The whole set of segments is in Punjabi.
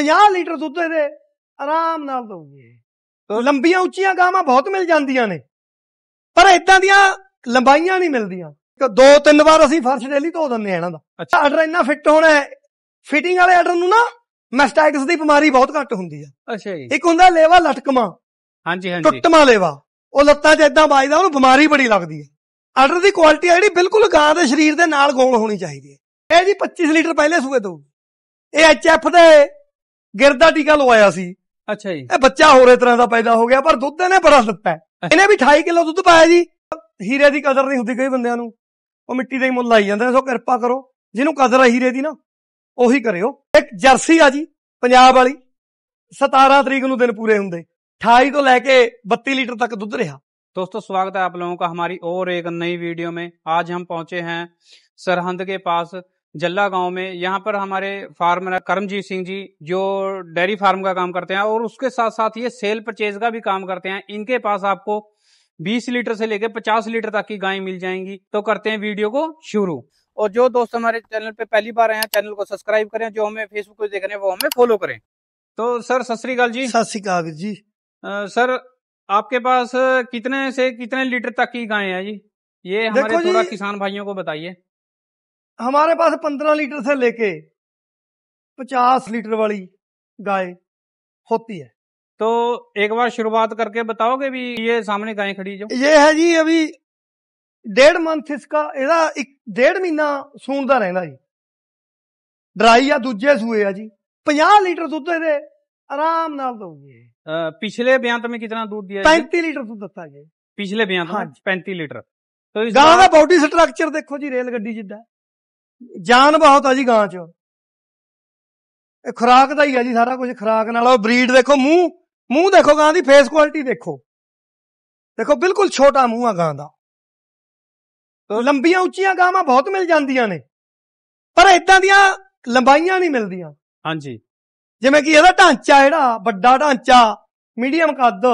50 ਲੀਟਰ ਦੁੱਧ ਇਹਦੇ ਆਰਾਮ ਨਾਲ ਦੋਗੇ ਲੰਬੀਆਂ ਉੱਚੀਆਂ ਗਾਵਾਂ ਬਹੁਤ ਮਿਲ ਜਾਂਦੀਆਂ ਨੇ ਪਰ ਇਦਾਂ ਦੀਆਂ ਲੰਬਾਈਆਂ ਨਹੀਂ ਮਿਲਦੀਆਂ ਦੋ ਤਿੰਨ ਵਾਰ ਅਸੀਂ ਫਰਸ਼ ਡੇਲੀ ਧੋ ਦਿੰਨੇ ਆ ਇਹਨਾਂ ਦਾ ਅੱਛਾ ਆਰਡਰ ਇੰਨਾ ਫਿੱਟ ਹੋਣਾ ਹੈ ਫਿਟਿੰਗ ਵਾਲੇ ਆਰਡਰ ਨੂੰ ਨਾ ਮੈਸਟਾਈਟਿਸ ਦੀ ਬਿਮਾਰੀ ਬਹੁਤ ਘੱਟ ਹੁੰਦੀ ਆ ਅੱਛਾ ਜੀ ਇੱਕ ਹੁੰਦਾ ਲੇਵਾ ਲਟਕਮਾ ਹਾਂਜੀ ਹਾਂਜੀ ਟੁੱਟਮਾ ਲੇਵਾ ਉਹ ਲੱਤਾਂ 'ਚ ਇਦਾਂ ਵੱਜਦਾ ਉਹਨੂੰ ਬਿਮਾਰੀ ਬੜੀ ਲੱਗਦੀ ਆ ਆਰਡਰ ਦੀ ਕੁਆਲਿਟੀ ਆ ਜਿਹੜੀ ਬਿਲਕੁਲ ਗਾਂ ਦੇ ਸਰੀਰ ਦੇ ਨਾਲ ਗੋਲ ਹੋਣੀ ਚਾਹੀਦੀ ਹੈ ਇਹ ਜੀ 25 ਲੀਟਰ ਪਹਿਲੇ ਸੂਏ ਦੋ ਇਹ ਐਚਐਫ ਦੇ ਗਿਰਦਾ ਟੀਕਾ ਲਵਾਇਆ ਸੀ ਅੱਛਾ ਜੀ ਇਹ ਬੱਚਾ ਹੋਰੇ ਤਰ੍ਹਾਂ ਦਾ ਪੈਦਾ ਹੋ ਗਿਆ ਪਰ ਦੁੱਧ ਇਹਨੇ ਬੜਾ ਦਿੱਤਾ ਇਹਨੇ ਵੀ 28 ਕਿਲੋ ਦੁੱਧ ਪਾਇਆ ਜੀ ਹੀਰੇ ਦੀ ਕਦਰ ਨਹੀਂ ਹੁੰਦੀ ਕਈ ਬੰਦਿਆਂ ਨੂੰ ਉਹ ਮਿੱਟੀ ਦਾ ਹੀ ਮੁੱਲ ਆਈ ਜਾਂਦੇ ਸੋ ਕਿਰਪਾ ਕਰੋ ਜਿਹਨੂੰ ਕਦਰ ਆ ਹੀਰੇ ਦੀ ਨਾ ਉਹੀ ਕਰਿਓ ਇੱਕ ਜਰਸੀ ਆ ਜੀ ਪੰਜਾਬ ਵਾਲੀ 17 ਤਰੀਕ ਨੂੰ ਦਿਨ ਪੂਰੇ ਹੁੰਦੇ 28 ਤੋਂ ਲੈ ਕੇ 32 ਲੀਟਰ ਤੱਕ ਦੁੱਧ ਰਿਹਾ ਦੋਸਤੋ ਸਵਾਗਤ ਹੈ ਆਪ ਲੋਗੋ ਦਾ ਹਮਾਰੀ ਔਰ ਇੱਕ ਨਈ ਵੀਡੀਓ ਮੇ ਅੱਜ ਹਮ ਪਹੁੰਚੇ ਹੈ ਸਰਹੰਦ ਕੇ ਪਾਸ जल्ला गांव में यहाँ पर हमारे फार्मर करमजीत सिंह जी जो डेयरी फार्म का काम करते हैं और उसके साथ साथ ये सेल परचेज का भी काम करते हैं इनके पास आपको 20 लीटर से लेकर 50 लीटर तक की गाय मिल जाएंगी तो करते हैं वीडियो को शुरू और जो दोस्त हमारे चैनल पे पहली बार आए हैं चैनल को सब्सक्राइब करें जो हमें फेसबुक पे देख रहे हैं वो हमें फॉलो करें तो सर सत जी सत जी सर आपके पास कितने से कितने लीटर तक की गाय है जी ये हमारे थोड़ा किसान भाइयों को बताइए हमारे पास पंद्रह लीटर से लेके पचास लीटर वाली गाय होती है तो एक बार शुरुआत करके बताओगे भी ये सामने गाय खड़ी जो ये है जी अभी डेढ़ मंथ इसका ਇਹਦਾ एक डेढ़ महीना ਸੂਣ रहना जी ड्राई या दूजे सूए है जी ਜੀ लीटर दुध ਦੁੱਧ आराम ਆਰਾਮ ਨਾਲ पिछले ਪਿਛਲੇ ब्यांत में कितना दूध दिया पैंती लीटर दूध ਦਿੱਤਾ ਜੀ ਪਿਛਲੇ ब्यांत में पैंती लीटर तो गांव का बॉडी स्ट्रक्चर देखो जी रेल गड्डी जिदा ਜਾਨ ਬਹੁਤ ਆ ਜੀ ਗਾਂ 'ਚ ਇਹ ਖੁਰਾਕ ਦਾ ਹੀ ਆ ਜੀ ਸਾਰਾ ਕੁਝ ਖੁਰਾਕ ਨਾਲ ਉਹ ਬਰੀਡ ਦੇਖੋ ਮੂੰਹ ਮੂੰਹ ਦੇਖੋ ਗਾਂ ਦੀ ਫੇਸ ਕੁਆਲਿਟੀ ਦੇਖੋ ਦੇਖੋ ਬਿਲਕੁਲ ਛੋਟਾ ਮੂੰਹ ਆ ਗਾਂ ਦਾ ਲੰਬੀਆਂ ਉੱਚੀਆਂ ਗਾਵਾਂ ਬਹੁਤ ਮਿਲ ਜਾਂਦੀਆਂ ਨੇ ਪਰ ਇਦਾਂ ਦੀਆਂ ਲੰਬਾਈਆਂ ਨਹੀਂ ਮਿਲਦੀਆਂ ਹਾਂਜੀ ਜਿਵੇਂ ਕਿ ਇਹਦਾ ਢਾਂਚਾ ਜਿਹੜਾ ਵੱਡਾ ਢਾਂਚਾ ਮੀਡੀਅਮ ਕੱਦ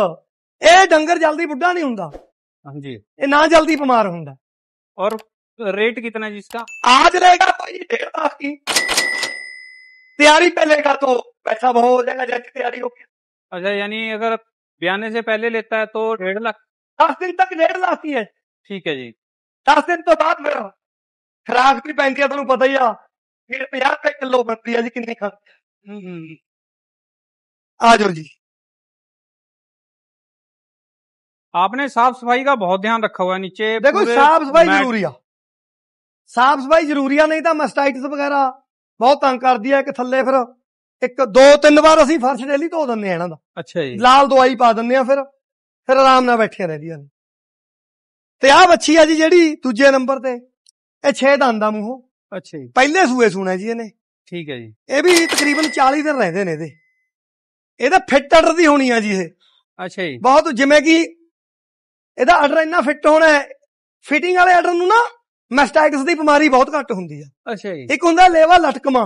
ਇਹ ਡੰਗਰ ਜਲਦੀ ਬੁੱਢਾ ਨਹੀਂ ਹੁੰਦਾ ਹਾਂਜੀ ਇਹ ਨਾ ਜਲਦੀ ਬਿਮਾਰ ਹੁੰਦਾ ਔਰ रेट कितना जिसका आज रहेगा तो ये डेढ़ तैयारी पहले का तो पैसा बहुत हो जाएगा जैसे तैयारी होगी अच्छा यानी अगर ब्याने से पहले लेता है तो डेढ़ लाख दस दिन तक डेढ़ लाख की है ठीक है जी दस दिन तो बाद मेरा ਖਰਾਕ ਵੀ ਪੈਂਦੀ ਆ ਤੁਹਾਨੂੰ ਪਤਾ ਹੀ ਆ ਫਿਰ 50 ਰੁਪਏ ਕਿਲੋ ਮਿਲਦੀ ਆ ਜੀ ਕਿੰਨੀ ਖਾ ਆ ਜਾਓ आपने साफ सफाई का बहुत ध्यान रखा हुआ है नीचे देखो साफ सफाई जरूरी है ਸਾਫ ਸਫਾਈ ਜ਼ਰੂਰੀ ਆ ਨਹੀਂ ਤਾਂ ਮਸਟਾਈਟਸ ਵਗੈਰਾ ਬਹੁਤ ਤੰਗ ਕਰਦੀ ਆ ਕਿ ਥੱਲੇ ਫਿਰ ਇੱਕ ਦੋ ਤਿੰਨ ਵਾਰ ਅਸੀਂ ਫਰਸ਼ ਡੇਲੀ ਧੋ ਦਿੰਨੇ ਆ ਇਹਨਾਂ ਦਾ ਅੱਛਾ ਜੀ ਲਾਲ ਦਵਾਈ ਪਾ ਦਿੰਨੇ ਆ ਫਿਰ ਫਿਰ ਆਰਾਮ ਨਾਲ ਬੈਠੀਆਂ ਰਹਿੰਦੀਆਂ ਨੇ ਤੇ ਆਹ ਬੱਚੀ ਆ ਜੀ ਜਿਹੜੀ ਦੂਜੇ ਨੰਬਰ ਤੇ ਇਹ 6 ਦੰਦ ਦਾ ਮੂੰਹ ਅੱਛਾ ਜੀ ਪਹਿਲੇ ਸੂਏ ਸੁਣਾ ਜੀ ਇਹਨੇ ਠੀਕ ਹੈ ਜੀ ਇਹ ਵੀ ਤਕਰੀਬਨ 40 ਦਿਨ ਰਹਿੰਦੇ ਨੇ ਇਹਦੇ ਇਹਦਾ ਫਿੱਟ ਆਰਡਰ ਦੀ ਹੋਣੀ ਆ ਜੀ ਇਹ ਅੱਛਾ ਜੀ ਬਹੁਤ ਜਿਵੇਂ ਕਿ ਇਹਦਾ ਆਰਡਰ ਇੰਨਾ ਫਿੱਟ ਹੋਣਾ ਹੈ ਫਿਟਿੰਗ ਵਾਲੇ ਆਰਡਰ ਨੂੰ ਨਾ ਮੈਸਟਾਈਟਿਸ ਦੀ ਬਿਮਾਰੀ ਬਹੁਤ ਘੱਟ ਹੁੰਦੀ ਆ ਅੱਛਾ ਜੀ ਇੱਕ ਹੁੰਦਾ ਲੇਵਾ ਲਟਕਮਾ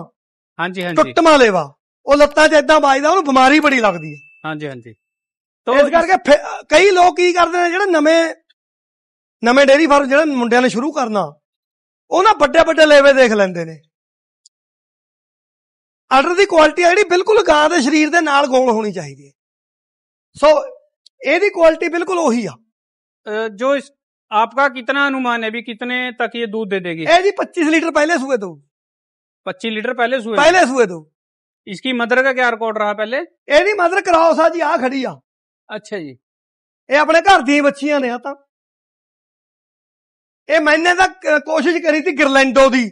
ਹਾਂਜੀ ਹਾਂਜੀ ਟੁੱਟਮਾ ਲੇਵਾ ਉਹ ਲੱਤਾਂ 'ਚ ਇਦਾਂ ਵੱਜਦਾ ਉਹਨੂੰ ਬਿਮਾਰੀ ਬੜੀ ਲੱਗਦੀ ਆ ਹਾਂਜੀ ਹਾਂਜੀ ਤੋ ਇਸ ਕਰਕੇ ਕਈ ਲੋਕ ਕੀ ਕਰਦੇ ਨੇ ਜਿਹੜੇ ਨਵੇਂ ਨਵੇਂ ਡੇਰੀ ਫਾਰਮ ਜਿਹੜੇ ਮੁੰਡਿਆਂ ਨੇ ਸ਼ੁਰੂ ਕਰਨਾ ਉਹਨਾਂ ਵੱਡੇ ਵੱਡੇ ਲੇਵੇ ਦੇਖ ਲੈਂਦੇ ਨੇ ਆਰਡਰ ਦੀ ਕੁਆਲਿਟੀ ਆ ਜਿਹੜੀ ਬਿਲਕੁਲ ਗਾਂ ਦੇ ਸਰੀਰ ਦੇ ਨਾਲ ਗੋਲ ਹੋਣੀ ਚਾਹੀਦੀ ਹੈ ਸੋ ਇਹਦੀ ਕੁਆਲਿਟੀ ਬਿਲਕੁਲ ਉਹੀ ਆ ਜੋ आपका कितना अनुमान है अभी कितने तक ये दूध दे देगी ए जी पच्चीस लीटर पहले सुबह दो पच्चीस लीटर पहले सुबह पहले सुबह दो इसकी मदर का क्या रिकॉर्ड रहा पहले ए नहीं मदर कराओ सा जी आ खड़ी आ अच्छा जी ਇਹ अपने घर दी बच्चिया ने आता ਤਾਂ ਇਹ ਮੈਨੇ ਤਾਂ ਕੋਸ਼ਿਸ਼ ਕਰੀ ਸੀ ਗਰਲੈਂਡੋ ਦੀ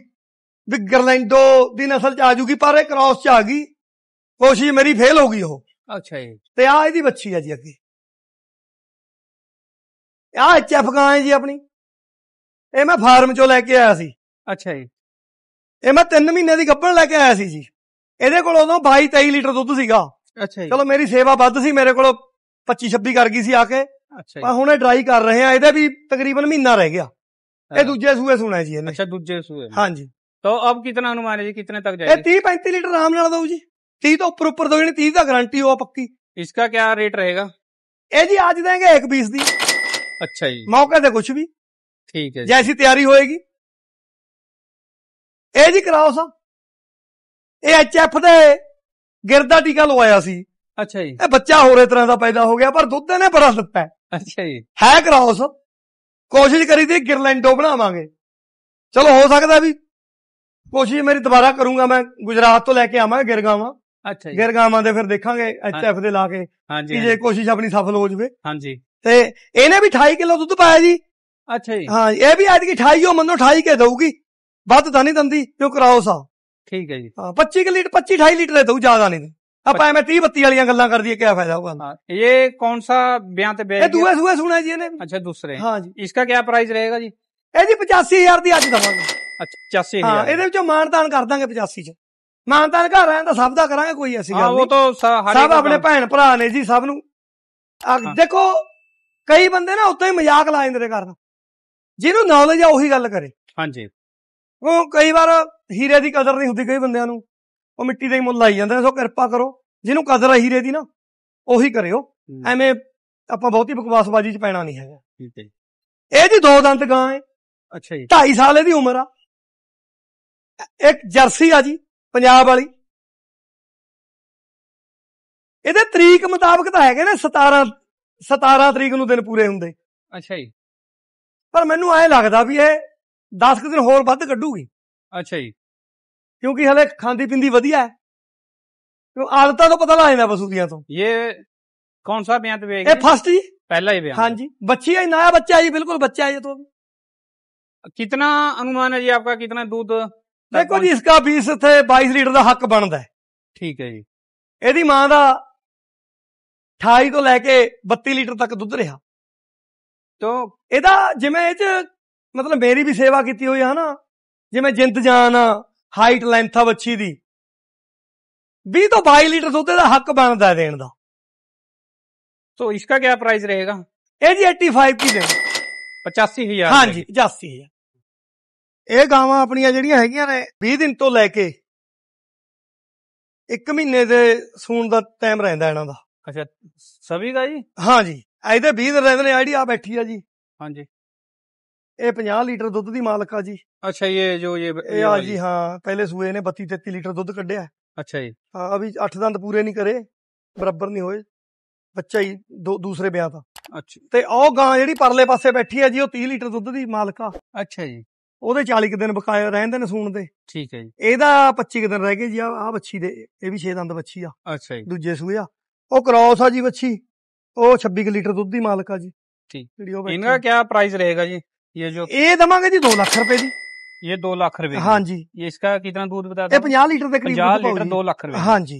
ਵੀ ਗਰਲੈਂਡੋ ਦੀ ਨਸਲ ਚ ਆ ਜੂਗੀ ਪਰ ਇਹ ਕ੍ਰਾਸ ਚ ਆ ਗਈ ਕੋਸ਼ਿਸ਼ ਮੇਰੀ ਫੇਲ ਹੋ ਗਈ ਉਹ ਅੱਛਾ ਜੀ ਤੇ ਆ ਇਹਦੀ ਬੱਚੀ ਆ ਜੀ ਅੱਗੇ ਆ ਐਚਐਫ ਗਾਂ ਹੈ ਜੀ ਆਪਣੀ ਇਹ ਮੈਂ ਫਾਰਮ ਚੋਂ ਲੈ ਕੇ ਆਇਆ ਸੀ ਅੱਛਾ ਜੀ ਇਹ ਮੈਂ 3 ਮਹੀਨੇ ਦੀ ਗੱਭਣ ਲੈ ਕੇ ਆਇਆ ਸੀ ਜੀ ਇਹਦੇ ਕੋਲ ਉਦੋਂ 22 23 ਲੀਟਰ ਦੁੱਧ ਸੀਗਾ ਅੱਛਾ ਜੀ ਚਲੋ ਮੇਰੀ ਸੇਵਾ ਵੱਧ ਸੀ ਮੇਰੇ ਕੋਲ 25 26 ਕਰ ਗਈ ਸੀ ਆ ਕੇ ਅੱਛਾ ਜੀ ਪਰ ਹੁਣ ਇਹ ਡਰਾਈ ਕਰ ਰਹੇ ਆ ਇਹਦੇ ਵੀ ਤਕਰੀਬਨ ਮਹੀਨਾ ਰਹਿ ਗਿਆ ਇਹ ਦੂਜੇ ਸੂਏ ਸੁਣਾ ਜੀ ਇਹਨੇ ਅੱਛਾ ਦੂਜੇ ਸੂਏ ਹਾਂਜੀ ਕਿਤਨਾ ਅਨੁਮਾਨ ਹੈ ਜੀ ਕਿਤਨੇ ਤੱਕ कितने ਇਹ 30 35 ਲੀਟਰ लीटर ਨਾਲ ना ਜੀ 30 तीस ਉੱਪਰ ਉੱਪਰ ਦੋ दो तीस का गारंटी हो पक्की इसका क्या ਕੀ ਰੇਟ ਰਹੇਗਾ ਇਹ ਜੀ ਅੱਜ एक बीस ਦੀ ਅੱਛਾ ਜੀ ਮੌਕੇ ਤੇ ਕੁਝ ਵੀ ਠੀਕ ਹੈ ਜੀ ਜੈਸੀ ਤਿਆਰੀ ਹੋਏਗੀ ਇਹ ਜੀ ਕਰਾਓ ਸਾ ਇਹ ਐਚਐਫ ਦੇ ਗਿਰਦਾ ਟੀਕਾ ਲਵਾਇਆ ਸੀ ਅੱਛਾ ਜੀ ਇਹ ਬੱਚਾ ਹੋਰੇ ਤਰ੍ਹਾਂ ਦਾ ਪੈਦਾ ਹੋ ਗਿਆ ਪਰ ਦੁੱਧ ਇਹਨੇ ਬੜਾ ਦਿੱਤਾ ਅੱਛਾ ਜੀ ਹੈ ਕਰਾਓ ਸਾ ਕੋਸ਼ਿਸ਼ ਕਰੀ ਤੀ ਗਿਰਲੈਂਡੋ ਬਣਾਵਾਂਗੇ ਚਲੋ ਹੋ ਸਕਦਾ ਵੀ ਕੋਸ਼ਿਸ਼ ਮੇਰੀ ਦੁਬਾਰਾ ਕਰੂੰਗਾ ਮੈਂ ਗੁਜਰਾਤ ਤੋਂ ਲੈ ਕੇ ਆਵਾਂ ਗਿਰਗਾਵਾਂ ਅੱਛਾ ਜੀ ਗਿਰਗਾਵਾਂ ਦੇ ਫਿਰ ਦੇਖਾਂਗੇ ਐਚਐਫ ਦੇ ਲਾ ਕੇ ਹਾਂਜੀ ਜੇ ਕੋਸ਼ਿਸ਼ ਆਪਣੀ ਸਫਲ ਹੋ ਜਵੇ ਹਾਂਜੀ ਤੇ ਇਹਨੇ ਵੀ 28 ਕਿਲੋ ਦੁੱਧ ਪਾਇਆ ਜੀ ਅੱਛਾ ਜੀ ਹਾਂ ਇਹ ਵੀ ਐਤਕੀ 28 ਉਹ ਮੰਨੋ 28 ਕੇ ਦਊਗੀ ਵੱਧ ਤਾਂ ਨਹੀਂ ਦੰਦੀ ਕਿਉਂ ਕਰਾਓ ਸਾ ਠੀਕ ਹੈ ਜੀ ਹਾਂ 25 ਕਿ ਲੀਟਰ 25 28 ਲੀਟਰ ਦਊ ਜ਼ਿਆਦਾ ਨਹੀਂ ਆਪਾਂ ਐਵੇਂ 30 32 ਵਾਲੀਆਂ ਗੱਲਾਂ ਕਰਦੀਏ ਕੀ ਫਾਇਦਾ ਹੋਊਗਾ ਹਾਂ ਇਹ ਕੌਣ ਸਾ ਬਿਆਂ ਤੇ ਬੇਚ ਇਹ ਦੂਏ ਦੂਏ ਸੁਣਾ ਜੀ ਇਹਨੇ ਅੱਛਾ ਦੂਸਰੇ ਹਾਂ ਜੀ ਇਸਕਾ ਕੀ ਪ੍ਰਾਈਸ ਰਹੇਗਾ ਜੀ ਇਹ ਜੀ 85000 ਦੀ ਅੱਜ ਦਵਾਂਗੇ ਅੱਛਾ 85000 ਹਾਂ ਇਹਦੇ ਵਿੱਚੋਂ ਮਾਨਤਾਨ ਕਰ ਦਾਂਗੇ 85 ਚ ਮਾਨਤਾਨ ਘਰ ਆਇਆ ਤਾਂ ਸਭ ਦਾ ਕਰਾਂਗੇ ਕੋਈ ਐਸੀ ਗੱਲ ਨਹੀਂ ਹਾਂ ਉਹ ਤਾਂ ਸਭ ਆਪਣੇ ਭੈਣ ਭਰਾ ਨੇ ਜੀ ਸਭ ਨੂੰ ਦੇਖੋ ਕਈ ਬੰਦੇ ਨਾ ਉੱਤੋਂ ਹੀ ਮਜ਼ਾਕ ਲਾ ਜਾਂਦੇ ਨੇ ਕਰਨ ਜਿਹਨੂੰ ਨੌਲੇਜ ਆ ਉਹੀ ਗੱਲ ਕਰੇ ਹਾਂਜੀ ਉਹ ਕਈ ਵਾਰ ਹੀਰੇ ਦੀ ਕਦਰ ਨਹੀਂ ਹੁੰਦੀ ਕਈ ਬੰਦਿਆਂ ਨੂੰ ਉਹ ਮਿੱਟੀ ਦੇ ਮੁੱਲ ਲਾਈ ਜਾਂਦੇ ਸੋ ਕਿਰਪਾ ਕਰੋ ਜਿਹਨੂੰ ਕਦਰ ਆ ਹੀਰੇ ਦੀ ਨਾ ਉਹੀ ਕਰਿਓ ਐਵੇਂ ਆਪਾਂ ਬਹੁਤੀ ਬਕਵਾਸਬਾਜੀ ਚ ਪੈਣਾ ਨਹੀਂ ਹੈਗਾ ਠੀਕ ਹੈ ਇਹ ਜੀ ਦੋ ਦੰਦ ਗਾਂ ਹੈ ਅੱਛਾ ਜੀ 2.5 ਸਾਲ ਦੀ ਉਮਰ ਆ ਇੱਕ ਜਰਸੀ ਆ ਜੀ ਪੰਜਾਬ ਵਾਲੀ ਇਹਦੇ ਤਰੀਕ ਮੁਤਾਬਕ ਤਾਂ ਹੈਗੇ ਨੇ 17 17 ਤਰੀਕ ਨੂੰ ਦਿਨ ਪੂਰੇ ਹੁੰਦੇ ਅੱਛਾ ਜੀ ਪਰ ਮੈਨੂੰ ਐ ਲੱਗਦਾ ਵੀ ਇਹ 10 ਦਿਨ ਹੋਰ ਵੱਧ ਕੱਢੂਗੀ ਅੱਛਾ ਜੀ ਕਿਉਂਕਿ ਹਲੇ ਖਾਂਦੀ ਪਿੰਦੀ ਵਧੀਆ ਹੈ ਕਿਉਂ ਆਦਤਾਂ ਤੋਂ ਪਤਾ ਲਾ ਜਾਂਦਾ ਪਸ਼ੂ ਦੀਆਂ ਤੋਂ ਇਹ ਕੌਣ ਸਾ ਬਿਆਨ ਤੇ ਵੇਖ ਇਹ ਫਸਟ ਜੀ ਪਹਿਲਾ ਹੀ ਬਿਆਨ ਹਾਂਜੀ ਬੱਚੀ ਹੈ ਬੱਚਾ ਹੈ है ਬਿਲਕੁਲ ਬੱਚਾ ਹੈ ਇਹ ਤੋਂ कितना ਅਨੁਮਾਨ ਹੈ ਜੀ ਆਪਕਾ कितना ਦੁੱਧ ਦੇਖੋ ਜੀ ਇਸਕਾ 20 ਤੇ 22 ਲੀਟਰ ਦਾ ਹੱਕ ਬਣਦਾ ਹੈ ਠੀਕ ਹੈ ਜੀ ਇਹਦੀ ਮਾਂ ਦਾ 28 ਤੋਂ ਲੈ ਕੇ 32 ਲੀਟਰ ਤੱਕ ਦੁੱਧ ਰਿਹਾ ਤੋਂ ਇਹਦਾ ਜਿਵੇਂ ਇਹ ਚ ਮਤਲਬ ਮੇਰੀ ਵੀ ਸੇਵਾ ਕੀਤੀ ਹੋਈ ਹੈ ਨਾ ਜਿਵੇਂ ਜਿੰਦ ਜਾਨ ਹਾਈਟ ਲੈਂਥ ਆ ਬੱਚੀ ਦੀ 20 ਤੋਂ 22 ਲੀਟਰ ਦੁੱਧ ਦਾ ਹੱਕ ਬਣਦਾ ਹੈ ਦੇਣ ਦਾ तो ਇਸਕਾ ਕੀ ਪ੍ਰਾਈਸ ਰਹੇਗਾ ਇਹ ਜੀ 85 ਕੀ ਦੇਣ 85000 ਹਾਂਜੀ 85000 ਇਹ ਗਾਵਾਂ ਆਪਣੀਆਂ ਜਿਹੜੀਆਂ ਹੈਗੀਆਂ ਨੇ 20 ਦਿਨ ਤੋਂ ਲੈ ਕੇ 1 ਮਹੀਨੇ ਦੇ ਸੂਣ ਦਾ ਟਾਈਮ ਰਹਿੰਦਾ ਇਹਨਾਂ ਦਾ ਅੱਛਾ ਸਭੀ ਦਾ ਜੀ ਹਾਂ ਜੀ ਇਹਦੇ 20 ਦਿਨ ਰਹਿੰਦੇ ਨੇ ਆਈਡੀ ਆ ਬੈਠੀ ਆ ਜੀ ਹਾਂ ਜੀ ਇਹ 50 ਲੀਟਰ ਦੁੱਧ ਦੀ ਮਾਲਕ ਆ ਜੀ ਅੱਛਾ ਇਹ ਜੋ ਇਹ ਇਹ ਆ ਜੀ ਹਾਂ ਪਹਿਲੇ ਸੂਏ ਨੇ 32 33 ਲੀਟਰ ਦੁੱਧ ਕੱਢਿਆ ਅੱਛਾ ਜੀ ਹਾਂ ਅਭੀ 8 ਦੰਦ ਪੂਰੇ ਨਹੀਂ ਕਰੇ ਬਰਾਬਰ ਨਹੀਂ ਹੋਏ ਬੱਚਾ ਹੀ ਦੂਸਰੇ ਵਿਆਹ ਦਾ ਅੱਛਾ ਤੇ ਉਹ ਗਾਂ ਜਿਹੜੀ ਪਰਲੇ ਪਾਸੇ ਬੈਠੀ ਆ ਜੀ ਉਹ 30 ਲੀਟਰ ਦੁੱਧ ਦੀ ਮਾਲਕ ਆ ਅੱਛਾ ਜੀ ਉਹਦੇ 40 ਕਿ ਦਿਨ ਬਕਾਇਆ ਰਹਿੰਦੇ ਨੇ ਸੂਣ ਦੇ ਠੀਕ ਹੈ ਜੀ ਇਹਦਾ 25 ਕਿ ਦਿਨ ਰਹਿ ਗਏ ਜੀ ਆ ਬੱਚੀ ਦੇ ਇਹ ਵੀ 6 ਦੰਦ ਬੱਚੀ ਆ ਅੱਛਾ ਜੀ ਦੂਜੇ ਸੂਏ ਆ ਉਹ ਕ੍ਰੋਸ ਆ ਜੀ ਵੱਛੀ ਉਹ 26 ਲੀਟਰ ਦੁੱਧ ਦੀ ਮਾਲਕ ਆ ਜੀ ਠੀਕ ਜਿਹੜੀ ਉਹ ਇਨका क्या प्राइस रहेगा जी ये जो ਇਹ ਦਵਾਂਗੇ ਜੀ 2 ਲੱਖ ਰੁਪਏ ਦੀ ये दो लाख रुपए की। ਇਹ ਇਸਕਾ इसका कितना ਬਤਾ बता ਇਹ 50 ਲੀਟਰ ਦੇ ਕਰੀਬ पचास दूध लीटर दो ਪਾਊਗੀ। ਹਾਂਜੀ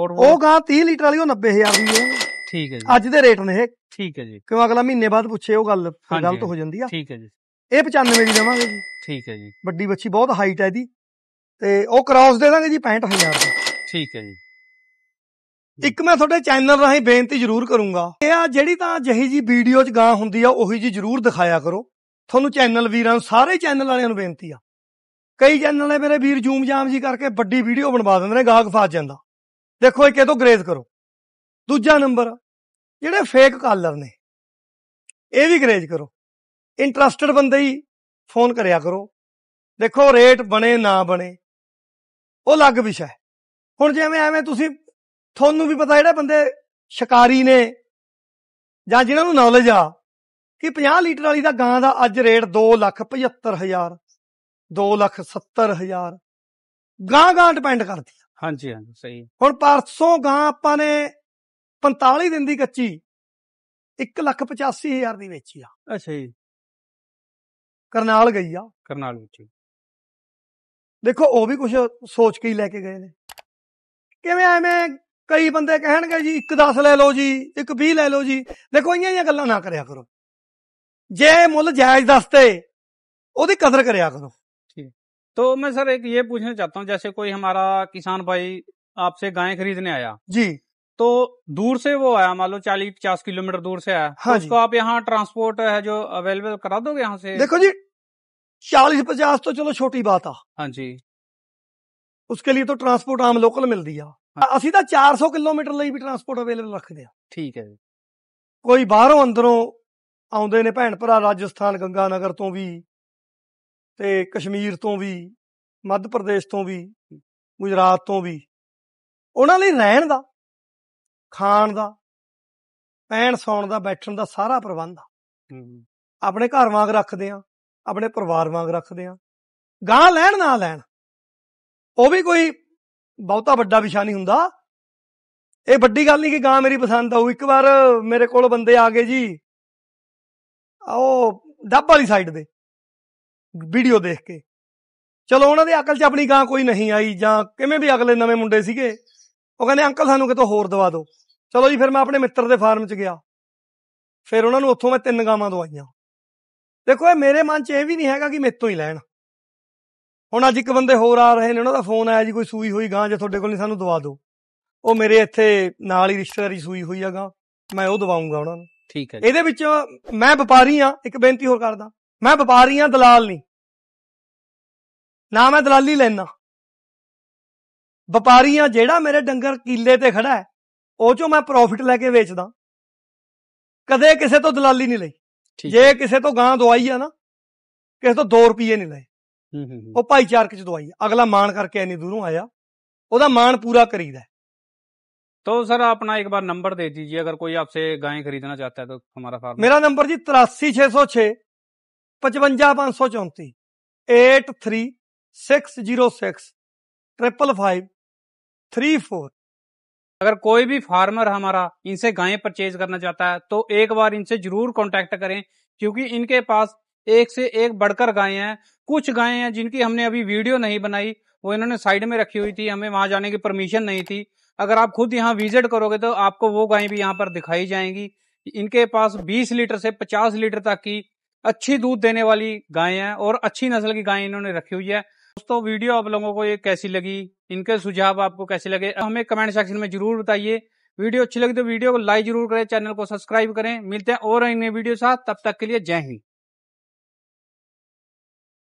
और ਉਹ ਗਾਂ 30 ਲੀਟਰ ਵਾਲੀ ਉਹ 90000 ਦੀ ਹੈ ठीक है जी ਅੱਜ ਦੇ ਰੇਟ ਨੇ ਇਹ ਠੀਕ ਹੈ ਜੀ ਕਿਉਂ ਅਗਲਾ ਮਹੀਨੇ ਬਾਅਦ ਪੁੱਛੇ ਉਹ ਗੱਲ ਗਲਤ ਹੋ ਜਾਂਦੀ ਆ ਠੀਕ ਹੈ ਜੀ ਇਹ 95 ਦੀ ਦੇਵਾਂਗੇ ਜੀ ਠੀਕ ਹੈ ਜੀ ਵੱਡੀ ਬੱਚੀ ਬਹੁਤ ਹਾਈਟ ਹੈ ਇਹਦੀ ਤੇ ਉਹ ਕ੍ਰਾਸ ਦੇ ਦਾਂਗੇ ਜੀ 65000 ਦਾ ਠੀਕ ਹੈ ਜੀ ਇੱਕ ਮੈਂ ਤੁਹਾਡੇ ਚੈਨਲ ਰਾਹੀਂ ਬੇਨਤੀ ਜ਼ਰੂਰ ਕਰੂੰਗਾ ਇਹ ਆ ਜਿਹੜੀ ਤਾਂ ਜਹੀ ਜੀ ਵੀਡੀਓ 'ਚ ਗਾਂ ਹੁੰਦੀ ਆ ਉਹੀ ਜੀ ਜ਼ਰੂਰ ਦਿਖਾਇਆ ਕਰੋ ਤੁਹਾਨੂੰ ਚੈਨਲ ਵੀਰਾਂ ਸਾਰੇ ਚੈਨਲ ਵਾਲਿਆਂ ਨੂੰ ਬੇਨਤੀ ਆ ਕਈ ਚੈਨਲ ਨੇ ਮੇਰੇ ਵੀਰ ਜੂਮ ਜਾਮ ਜੀ ਕਰਕੇ ਵੱਡੀ ਵੀਡੀਓ ਬਣਵਾ ਦਿੰਦੇ ਨੇ ਗਾਹਕ ਫਸ ਜਾਂਦਾ ਦੇਖੋ ਇਹ ਕਿਤੋਂ ਗ੍ਰੇਜ਼ ਕਰੋ ਦੂਜਾ ਨੰਬਰ ਜਿਹੜੇ ਫੇਕ ਕਾਲਰ ਨੇ ਇਹ ਵੀ ਗ੍ਰੇਜ਼ ਕਰੋ ਇੰਟਰਸਟਡ ਬੰਦੇ ਹੀ ਫੋਨ ਕਰਿਆ ਕਰੋ ਦੇਖੋ ਰੇਟ ਬਣੇ ਨਾ ਬਣੇ ਉਹ ਲੱਗ ਵਿਸ਼ਾ ਹੁਣ ਜਿਵੇਂ ਐਵੇਂ ਤੁਸੀਂ ਤੁਹਾਨੂੰ ਵੀ ਪਤਾ ਜਿਹੜੇ ਬੰਦੇ ਸ਼ਿਕਾਰੀ ਨੇ ਜਾਂ ਜਿਨ੍ਹਾਂ ਨੂੰ ਨੌਲੇਜ ਆ ਕਿ 50 ਲੀਟਰ ਵਾਲੀ ਦਾ ਗਾਂ ਦਾ ਅੱਜ ਰੇਟ 2 ਲੱਖ 75000 2 ਲੱਖ 70000 ਗਾਂ ਗਾਂ ਡਿਪੈਂਡ ਕਰਦੀ ਆ ਹਾਂਜੀ ਹਾਂਜੀ ਸਹੀ ਹੁਣ ਪਰਸੋਂ ਗਾਂ ਆਪਾਂ ਨੇ 45 ਦਿਨ ਦੀ ਕੱਚੀ 1 ਲੱਖ 85000 ਦੀ ਵੇਚੀ ਆ ਅੱਛਾ ਜੀ ਕਰਨਾਲ ਗਈ ਆ ਕਰਨਾਲ ਵਿੱਚ ਦੇਖੋ ਉਹ ਵੀ ਕੁਝ ਸੋਚ ਕੇ ਹੀ ਲੈ ਕੇ ਗਏ ਨੇ ਕਿਵੇਂ ਐਵੇਂ कई ਬੰਦੇ कह ਜੀ ਇੱਕ 10 ਲੈ ਲਓ ਜੀ ਇੱਕ 20 ਲੈ ਲਓ ਜੀ ਦੇਖੋ ਇਹੀਆਂ ਇਹੀਆਂ ਗੱਲਾਂ ਨਾ ਕਰਿਆ ਕਰੋ ਜੇ कदर करो तो मैं सर एक ये पूछना चाहता हूँ जैसे कोई हमारा किसान भाई आपसे गाय खरीदने आया जी तो दूर से वो आया मान लो चालीस पचास किलोमीटर दूर से आया हाँ तो उसको आप यहाँ ट्रांसपोर्ट है जो अवेलेबल करा दोगे यहाँ से देखो जी चालीस पचास तो चलो छोटी बात आ हाँ जी उसके लिए तो ट्रांसपोर्ट आम लोकल मिल दिया ਅਸੀਂ ਤਾਂ 400 ਕਿਲੋਮੀਟਰ ਲਈ ਵੀ ਟਰਾਂਸਪੋਰਟ ਅਵੇਲੇਬਲ ਰੱਖਦੇ ਆ ਠੀਕ ਹੈ ਜੀ ਕੋਈ ਬਾਹਰੋਂ ਅੰਦਰੋਂ ਆਉਂਦੇ ਨੇ ਭੈਣ ਭਰਾ ਰਾਜਸਥਾਨ ਗੰਗਾਨਗਰ ਤੋਂ ਵੀ ਤੇ ਕਸ਼ਮੀਰ ਤੋਂ ਵੀ ਮੱਧ ਪ੍ਰਦੇਸ਼ ਤੋਂ ਵੀ ਗੁਜਰਾਤ ਤੋਂ ਵੀ ਉਹਨਾਂ ਲਈ ਰਹਿਣ ਦਾ ਖਾਣ ਦਾ ਪੈਣ ਸੌਣ ਦਾ ਬੈਠਣ ਦਾ ਸਾਰਾ ਪ੍ਰਬੰਧ ਆ ਆਪਣੇ ਘਰ ਵਾਂਗ ਰੱਖਦੇ ਆ ਆਪਣੇ ਪਰਿਵਾਰ ਵਾਂਗ ਰੱਖਦੇ ਆ ਗਾਂ ਲੈਣ ਨਾ ਲੈਣ ਉਹ ਵੀ ਕੋਈ ਬਹੁਤਾ ਵੱਡਾ ਵਿਸ਼ਾ ਨਹੀਂ ਹੁੰਦਾ ਇਹ ਵੱਡੀ ਗੱਲ ਨਹੀਂ ਕਿ ਗਾਂ ਮੇਰੀ ਪਸੰਦ ਆਉ ਇੱਕ ਵਾਰ ਮੇਰੇ ਕੋਲ ਬੰਦੇ ਆ ਗਏ ਜੀ ਉਹ ਡੱਬ ਵਾਲੀ ਸਾਈਡ ਦੇ ਵੀਡੀਓ ਦੇਖ ਕੇ ਚਲੋ ਉਹਨਾਂ ਦੇ ਅਕਲ 'ਚ ਆਪਣੀ ਗਾਂ ਕੋਈ ਨਹੀਂ ਆਈ ਜਾਂ ਕਿਵੇਂ ਵੀ ਅਗਲੇ ਨਵੇਂ ਮੁੰਡੇ ਸੀਗੇ ਉਹ ਕਹਿੰਦੇ ਅੰਕਲ ਸਾਨੂੰ ਕਿਤੋਂ ਹੋਰ ਦਵਾ ਦਿਓ ਚਲੋ ਜੀ ਫਿਰ ਮੈਂ ਆਪਣੇ ਮਿੱਤਰ ਦੇ ਫਾਰਮ 'ਚ ਗਿਆ ਫਿਰ ਉਹਨਾਂ ਨੂੰ ਉੱਥੋਂ ਮੈਂ ਤਿੰਨ ਗਾਵਾਂ ਦਵਾਈਆਂ ਦੇਖੋ ਇਹ ਮੇਰੇ ਮਨ 'ਚ ਇਹ ਵੀ ਨਹੀਂ ਹੈਗਾ ਕਿ ਮੇਤੋਂ ਹੀ ਲੈਣ ਹੁਣ ਅੱਜ ਇੱਕ ਬੰਦੇ ਹੋਰ ਆ ਰਹੇ ਨੇ ਉਹਨਾਂ ਦਾ ਫੋਨ ਆਇਆ ਜੀ ਕੋਈ ਸੂਈ ਹੋਈ ਗਾਂ ਜੇ ਤੁਹਾਡੇ ਕੋਲ ਨਹੀਂ ਸਾਨੂੰ ਦਵਾ ਦਿਓ ਉਹ ਮੇਰੇ ਇੱਥੇ ਨਾਲ ਹੀ ਰਿਸ਼ਤੇਦਾਰੀ ਸੂਈ ਹੋਈ ਆ ਗਾਂ ਮੈਂ ਉਹ ਦਵਾਉਂਗਾ ਉਹਨਾਂ ਨੂੰ ਠੀਕ ਹੈ ਇਹਦੇ ਵਿੱਚ ਮੈਂ ਵਪਾਰੀ ਆ ਇੱਕ ਬੇਨਤੀ ਹੋਰ ਕਰਦਾ ਮੈਂ ਵਪਾਰੀ ਆ ਦਲਾਲ ਨਹੀਂ ਨਾ ਮੈਂ ਦਲਾਲੀ ਲੈਣਾ ਵਪਾਰੀ ਆ ਜਿਹੜਾ ਮੇਰੇ ਡੰਗਰ ਕੀਲੇ ਤੇ ਖੜਾ ਹੈ ਉਹ ਚੋਂ ਮੈਂ ਪ੍ਰੋਫਿਟ ਲੈ ਕੇ ਵੇਚਦਾ ਕਦੇ ਕਿਸੇ ਤੋਂ ਦਲਾਲੀ ਨਹੀਂ ਲਈ ਜੇ ਕਿਸੇ ਤੋਂ ਗਾਂ ਦਵਾਈ ਆ ਨਾ ਕਿਸੇ ਤੋਂ 2 ਰੁਪਏ ਨਹੀਂ ਲਏ ਉਹ ਭਾਈਚਾਰਕ ਚ ਦਵਾਈ ਅਗਲਾ ਮਾਣ ਕਰਕੇ ਐਨੀ ਦੂਰੋਂ ਆਇਆ ਉਹਦਾ ਮਾਣ ਪੂਰਾ ਕਰੀਦਾ तो सर अपना एक बार नंबर दे दीजिए अगर कोई आपसे गाय खरीदना चाहता है तो हमारा फार्म मेरा नंबर जी तिरासी अगर कोई भी फार्मर हमारा इनसे गायें परचेज करना चाहता है तो एक बार इनसे जरूर कांटेक्ट करें क्योंकि इनके पास एक से एक बढ़कर गायें हैं कुछ गायें हैं जिनकी हमने अभी वीडियो नहीं बनाई वो इन्होंने साइड में रखी हुई थी हमें वहां जाने की परमिशन नहीं थी अगर आप खुद यहाँ विजिट करोगे तो आपको वो गायें भी यहाँ पर दिखाई जाएंगी इनके पास 20 लीटर से 50 लीटर तक की अच्छी दूध देने वाली गायें हैं और अच्छी नस्ल की गायें इन्होंने रखी हुई है दोस्तों वीडियो आप लोगों को ये कैसी लगी इनके सुझाव आपको कैसे लगे हमें कमेंट सेक्शन में जरूर बताइए वीडियो अच्छी लगी तो वीडियो को लाइक जरूर करें चैनल को सब्सक्राइब करें मिलते हैं और इन वीडियो साथ तब तक के लिए जय हिंद